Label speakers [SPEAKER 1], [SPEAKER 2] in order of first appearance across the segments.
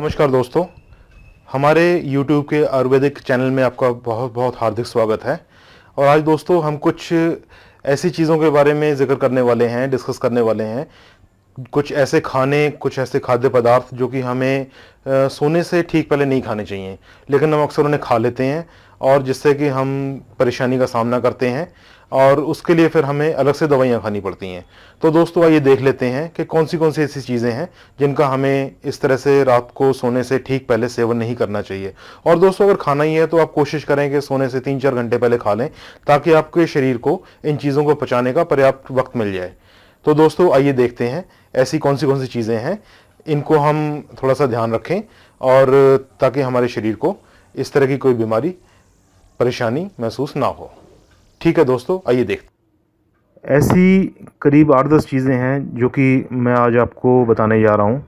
[SPEAKER 1] नमस्कार दोस्तों हमारे YouTube के आयुर्वेदिक चैनल में आपका बहुत बहुत हार्दिक स्वागत है और आज दोस्तों हम कुछ ऐसी चीज़ों के बारे में जिक्र करने वाले हैं डिस्कस करने वाले हैं कुछ ऐसे खाने कुछ ऐसे खाद्य पदार्थ जो कि हमें आ, सोने से ठीक पहले नहीं खाने चाहिए लेकिन हम अक्सर उन्हें खा लेते हैं और जिससे कि हम परेशानी का सामना करते हैं और उसके लिए फिर हमें अलग से दवाइयाँ खानी पड़ती हैं तो दोस्तों आइए देख लेते हैं कि कौन सी कौन सी ऐसी चीज़ें हैं जिनका हमें इस तरह से रात को सोने से ठीक पहले सेवन नहीं करना चाहिए और दोस्तों अगर खाना ही है तो आप कोशिश करें कि सोने से तीन चार घंटे पहले खा लें ताकि आपके शरीर को इन चीज़ों को पचाने का पर्याप्त वक्त मिल जाए तो दोस्तों आइए देखते हैं ऐसी कौन सी कौन सी चीज़ें हैं इनको हम थोड़ा सा ध्यान रखें और ताकि हमारे शरीर को इस तरह की कोई बीमारी परेशानी महसूस ना हो ठीक है दोस्तों आइए देखते ऐसी करीब आठ दस चीज़ें हैं जो कि मैं आज आपको बताने जा रहा हूँ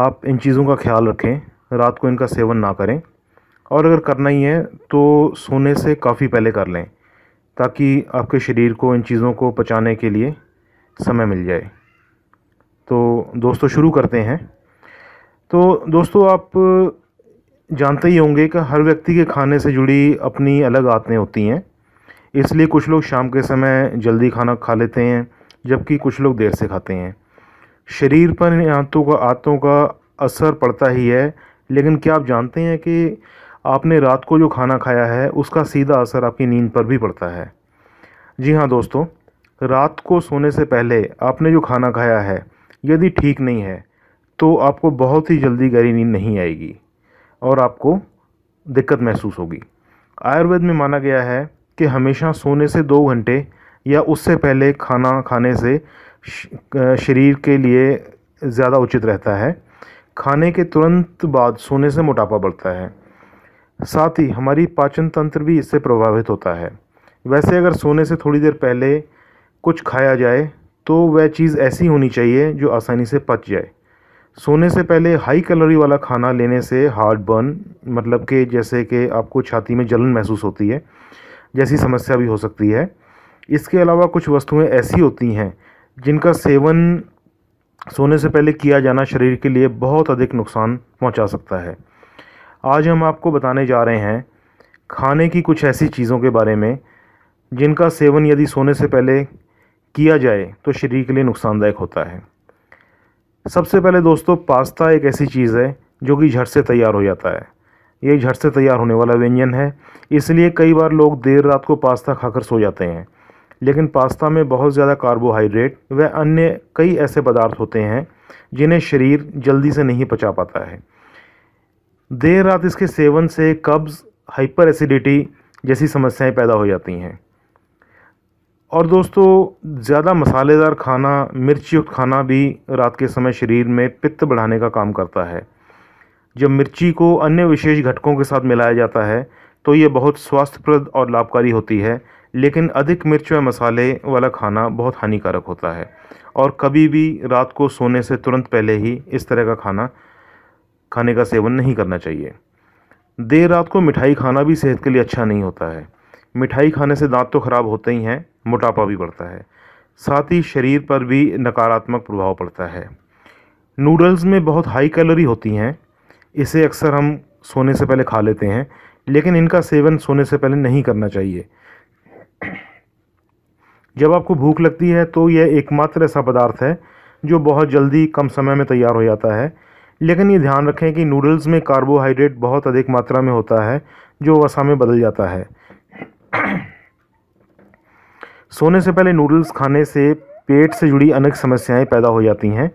[SPEAKER 1] आप इन चीज़ों का ख्याल रखें रात को इनका सेवन ना करें और अगर करना ही है तो सोने से काफ़ी पहले कर लें ताकि आपके शरीर को इन चीज़ों को पचाने के लिए समय मिल जाए तो दोस्तों शुरू करते हैं तो दोस्तों आप जानते ही होंगे कि हर व्यक्ति के खाने से जुड़ी अपनी अलग आदतें होती हैं इसलिए कुछ लोग शाम के समय जल्दी खाना खा लेते हैं जबकि कुछ लोग देर से खाते हैं शरीर पर इन आंतों का आंतों का असर पड़ता ही है लेकिन क्या आप जानते हैं कि आपने रात को जो खाना खाया है उसका सीधा असर आपकी नींद पर भी पड़ता है जी हाँ दोस्तों रात को सोने से पहले आपने जो खाना खाया है यदि ठीक नहीं है तो आपको बहुत ही जल्दी गहरी नींद नहीं आएगी और आपको दिक्कत महसूस होगी आयुर्वेद में माना गया है कि हमेशा सोने से दो घंटे या उससे पहले खाना खाने से शरीर के लिए ज़्यादा उचित रहता है खाने के तुरंत बाद सोने से मोटापा बढ़ता है साथ ही हमारी पाचन तंत्र भी इससे प्रभावित होता है वैसे अगर सोने से थोड़ी देर पहले कुछ खाया जाए तो वह चीज़ ऐसी होनी चाहिए जो आसानी से पच जाए सोने से पहले हाई कैलोरी वाला खाना लेने से हार्ट बर्न मतलब कि जैसे कि आपको छाती में जलन महसूस होती है जैसी समस्या भी हो सकती है इसके अलावा कुछ वस्तुएं ऐसी होती हैं जिनका सेवन सोने से पहले किया जाना शरीर के लिए बहुत अधिक नुकसान पहुंचा सकता है आज हम आपको बताने जा रहे हैं खाने की कुछ ऐसी चीज़ों के बारे में जिनका सेवन यदि सोने से पहले किया जाए तो शरीर के लिए नुकसानदायक होता है सबसे पहले दोस्तों पास्ता एक ऐसी चीज़ है जो कि झट से तैयार हो जाता है ये झट से तैयार होने वाला व्यंजन है इसलिए कई बार लोग देर रात को पास्ता खाकर सो जाते हैं लेकिन पास्ता में बहुत ज़्यादा कार्बोहाइड्रेट व अन्य कई ऐसे पदार्थ होते हैं जिन्हें शरीर जल्दी से नहीं पचा पाता है देर रात इसके सेवन से कब्ज़ हाइपर एसिडिटी जैसी समस्याएं पैदा हो जाती हैं और दोस्तों ज़्यादा मसालेदार खाना मिर्चयुक्त खाना भी रात के समय शरीर में पित्त बढ़ाने का काम करता है जब मिर्ची को अन्य विशेष घटकों के साथ मिलाया जाता है तो ये बहुत स्वास्थ्यप्रद और लाभकारी होती है लेकिन अधिक मिर्च व मसाले वाला खाना बहुत हानिकारक होता है और कभी भी रात को सोने से तुरंत पहले ही इस तरह का खाना खाने का सेवन नहीं करना चाहिए देर रात को मिठाई खाना भी सेहत के लिए अच्छा नहीं होता है मिठाई खाने से दांत तो ख़राब होते ही हैं मोटापा भी बढ़ता है साथ ही शरीर पर भी नकारात्मक प्रभाव पड़ता है नूडल्स में बहुत हाई कैलोरी होती हैं इसे अक्सर हम सोने से पहले खा लेते हैं लेकिन इनका सेवन सोने से पहले नहीं करना चाहिए जब आपको भूख लगती है तो यह एकमात्र ऐसा पदार्थ है जो बहुत जल्दी कम समय में तैयार हो जाता है लेकिन ये ध्यान रखें कि नूडल्स में कार्बोहाइड्रेट बहुत अधिक मात्रा में होता है जो वसा में बदल जाता है सोने से पहले नूडल्स खाने से पेट से जुड़ी अनेक समस्याएं पैदा हो जाती हैं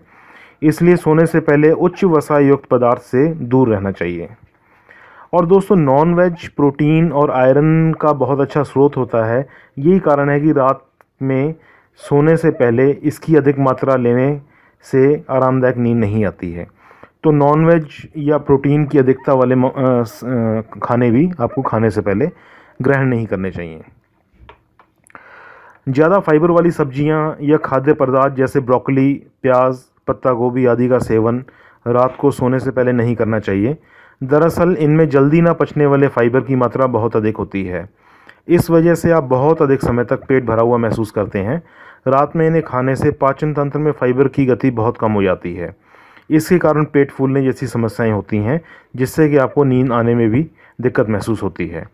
[SPEAKER 1] इसलिए सोने से पहले उच्च वसा युक्त पदार्थ से दूर रहना चाहिए और दोस्तों नॉन वेज प्रोटीन और आयरन का बहुत अच्छा स्रोत होता है यही कारण है कि रात में सोने से पहले इसकी अधिक मात्रा लेने से आरामदायक नींद नहीं आती है तो नॉन वेज या प्रोटीन की अधिकता वाले खाने भी आपको खाने से पहले ग्रहण नहीं करने चाहिए ज़्यादा फाइबर वाली सब्जियां या खाद्य पदार्थ जैसे ब्रोकली प्याज पत्ता गोभी आदि का सेवन रात को सोने से पहले नहीं करना चाहिए दरअसल इनमें जल्दी ना पचने वाले फाइबर की मात्रा बहुत अधिक होती है इस वजह से आप बहुत अधिक समय तक पेट भरा हुआ महसूस करते हैं रात में इन्हें खाने से पाचन तंत्र में फाइबर की गति बहुत कम हो जाती है इसके कारण पेट फूलने जैसी समस्याएं होती हैं जिससे कि आपको नींद आने में भी दिक्कत महसूस होती है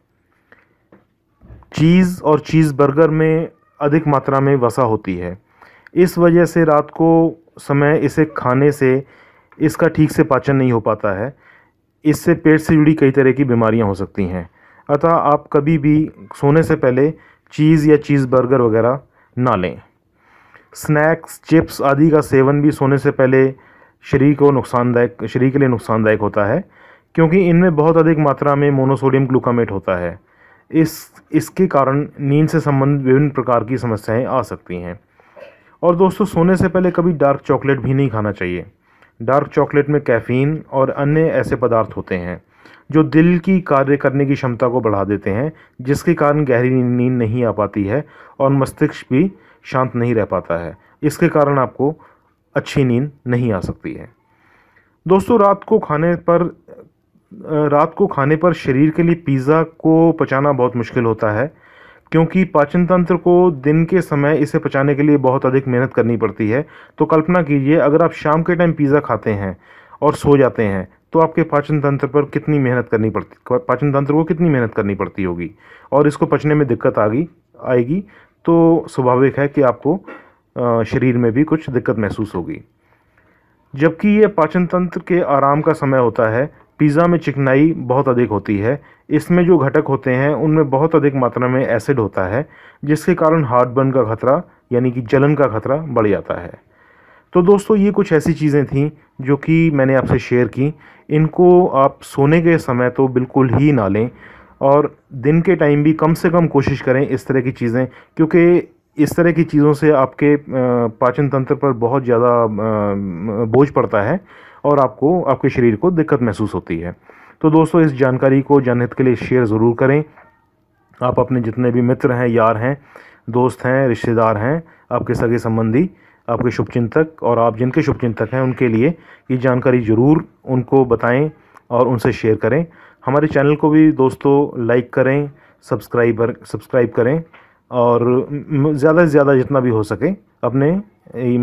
[SPEAKER 1] चीज़ और चीज़ बर्गर में अधिक मात्रा में वसा होती है इस वजह से रात को समय इसे खाने से इसका ठीक से पाचन नहीं हो पाता है इससे पेट से जुड़ी कई तरह की बीमारियां हो सकती हैं अतः आप कभी भी सोने से पहले चीज़ या चीज़ बर्गर वगैरह ना लें स्नैक्स चिप्स आदि का सेवन भी सोने से पहले शरीर को नुकसानदायक शरीर के लिए नुकसानदायक होता है क्योंकि इनमें बहुत अधिक मात्रा में मोनोसोडियम ग्लूकामेट होता है इस इसके कारण नींद से संबंधित विभिन्न प्रकार की समस्याएं आ सकती हैं और दोस्तों सोने से पहले कभी डार्क चॉकलेट भी नहीं खाना चाहिए डार्क चॉकलेट में कैफ़ीन और अन्य ऐसे पदार्थ होते हैं जो दिल की कार्य करने की क्षमता को बढ़ा देते हैं जिसके कारण गहरी नींद नहीं आ पाती है और मस्तिष्क भी शांत नहीं रह पाता है इसके कारण आपको अच्छी नींद नहीं आ सकती है दोस्तों रात को खाने पर रात को खाने पर शरीर के लिए पिज़्ज़ा को पचाना बहुत मुश्किल होता है क्योंकि पाचन तंत्र को दिन के समय इसे पचाने के लिए बहुत अधिक मेहनत करनी पड़ती है तो कल्पना कीजिए अगर आप शाम के टाइम पिज़्ज़ा खाते हैं और सो जाते हैं तो आपके पाचन तंत्र पर कितनी मेहनत करनी पड़ती पाचन तंत्र को कितनी मेहनत करनी पड़ती होगी और इसको पचने में दिक्कत आ गई आएगी तो स्वाभाविक है कि आपको शरीर में भी कुछ दिक्कत महसूस होगी जबकि ये पाचन तंत्र के आराम का समय होता है पिज़्ज़ा में चिकनाई बहुत अधिक होती है इसमें जो घटक होते हैं उनमें बहुत अधिक मात्रा में एसिड होता है जिसके कारण हार्ट बर्न का खतरा यानी कि जलन का खतरा बढ़ जाता है तो दोस्तों ये कुछ ऐसी चीज़ें थी जो कि मैंने आपसे शेयर की इनको आप सोने के समय तो बिल्कुल ही ना लें और दिन के टाइम भी कम से कम कोशिश करें इस तरह की चीज़ें क्योंकि इस तरह की चीज़ों से आपके पाचन तंत्र पर बहुत ज़्यादा बोझ पड़ता है और आपको आपके शरीर को दिक्कत महसूस होती है तो दोस्तों इस जानकारी को जनहित के लिए शेयर ज़रूर करें आप अपने जितने भी मित्र हैं यार हैं दोस्त हैं रिश्तेदार हैं आपके सगे संबंधी आपके शुभचिंतक और आप जिनके शुभचिंतक हैं उनके लिए ये जानकारी ज़रूर उनको बताएं और उनसे शेयर करें हमारे चैनल को भी दोस्तों लाइक करें सब्सक्राइबर सब्सक्राइब करें और ज़्यादा से ज़्यादा जितना भी हो सके अपने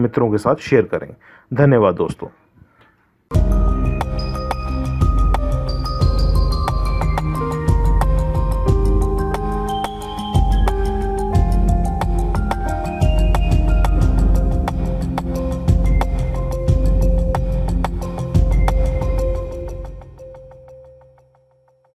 [SPEAKER 1] मित्रों के साथ शेयर करें धन्यवाद दोस्तों